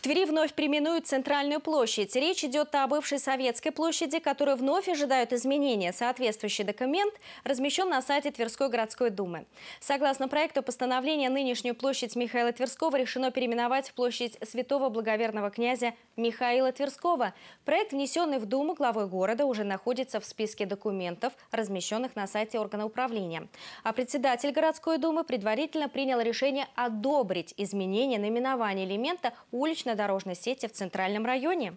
Твери вновь переименуют Центральную площадь. Речь идет о бывшей Советской площади, которую вновь ожидают изменения. Соответствующий документ размещен на сайте Тверской городской думы. Согласно проекту постановления, нынешнюю площадь Михаила Тверского решено переименовать в площадь святого благоверного князя Михаила Тверского. Проект, внесенный в Думу главой города, уже находится в списке документов, размещенных на сайте органа управления. А председатель городской думы предварительно принял решение одобрить изменения наименования элемента уличного железнодорожной сети в центральном районе.